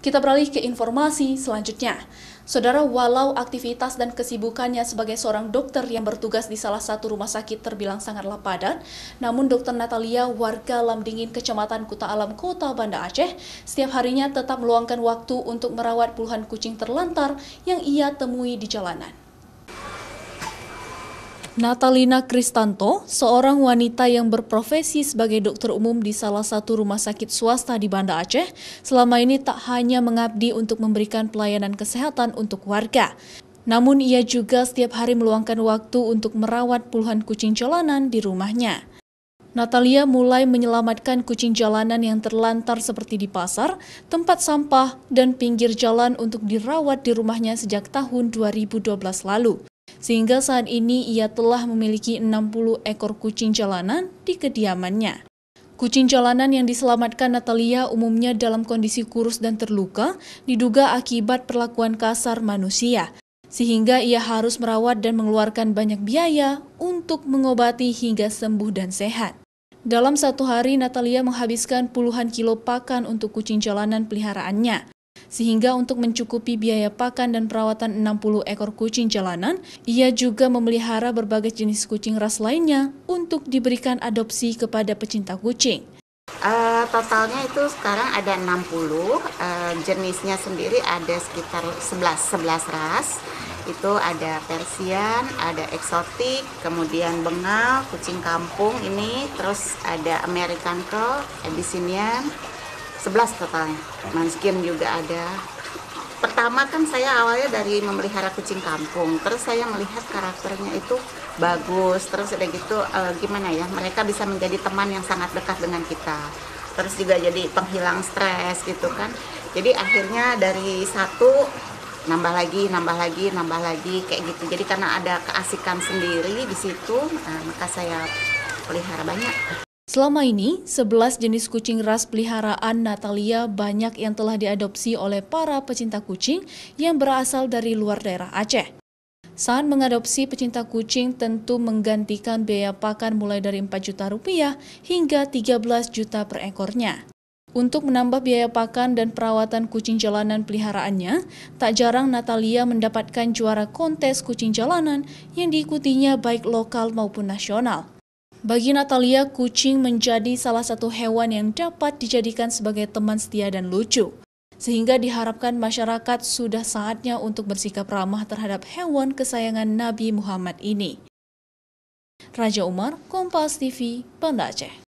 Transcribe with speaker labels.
Speaker 1: Kita beralih ke informasi selanjutnya. Saudara, walau aktivitas dan kesibukannya sebagai seorang dokter yang bertugas di salah satu rumah sakit terbilang sangatlah padat, namun dokter Natalia warga Lamdingin Kecamatan Kuta Alam Kota Banda Aceh setiap harinya tetap meluangkan waktu untuk merawat puluhan kucing terlantar yang ia temui di jalanan. Natalina Kristanto, seorang wanita yang berprofesi sebagai dokter umum di salah satu rumah sakit swasta di Banda Aceh, selama ini tak hanya mengabdi untuk memberikan pelayanan kesehatan untuk warga. Namun ia juga setiap hari meluangkan waktu untuk merawat puluhan kucing jalanan di rumahnya. Natalia mulai menyelamatkan kucing jalanan yang terlantar seperti di pasar, tempat sampah, dan pinggir jalan untuk dirawat di rumahnya sejak tahun 2012 lalu sehingga saat ini ia telah memiliki 60 ekor kucing jalanan di kediamannya. Kucing jalanan yang diselamatkan Natalia umumnya dalam kondisi kurus dan terluka, diduga akibat perlakuan kasar manusia, sehingga ia harus merawat dan mengeluarkan banyak biaya untuk mengobati hingga sembuh dan sehat. Dalam satu hari, Natalia menghabiskan puluhan kilo pakan untuk kucing jalanan peliharaannya. Sehingga untuk mencukupi biaya pakan dan perawatan 60 ekor kucing jalanan, ia juga memelihara berbagai jenis kucing ras lainnya untuk diberikan adopsi
Speaker 2: kepada pecinta kucing. Uh, totalnya itu sekarang ada 60, uh, eh, jenisnya sendiri ada sekitar 11, 11 ras. Itu ada Persian, ada eksotik, kemudian bengal, kucing kampung ini, terus ada American Crow, Abyssinian, 11 totalnya manskin juga ada pertama kan saya awalnya dari memelihara kucing kampung terus saya melihat karakternya itu bagus terus udah gitu e, gimana ya mereka bisa menjadi teman yang sangat dekat dengan kita terus juga jadi penghilang stres gitu kan jadi akhirnya dari satu nambah lagi nambah lagi nambah lagi kayak gitu jadi karena ada keasikan sendiri di situ nah, maka saya pelihara banyak
Speaker 1: Selama ini, 11 jenis kucing ras peliharaan Natalia banyak yang telah diadopsi oleh para pecinta kucing yang berasal dari luar daerah Aceh. Saat mengadopsi pecinta kucing tentu menggantikan biaya pakan mulai dari 4 juta rupiah hingga 13 juta per ekornya. Untuk menambah biaya pakan dan perawatan kucing jalanan peliharaannya, tak jarang Natalia mendapatkan juara kontes kucing jalanan yang diikutinya baik lokal maupun nasional. Bagi Natalia, kucing menjadi salah satu hewan yang dapat dijadikan sebagai teman setia dan lucu. Sehingga diharapkan masyarakat sudah saatnya untuk bersikap ramah terhadap hewan kesayangan Nabi Muhammad ini. Raja Umar, Kompas TV, Banda Aceh.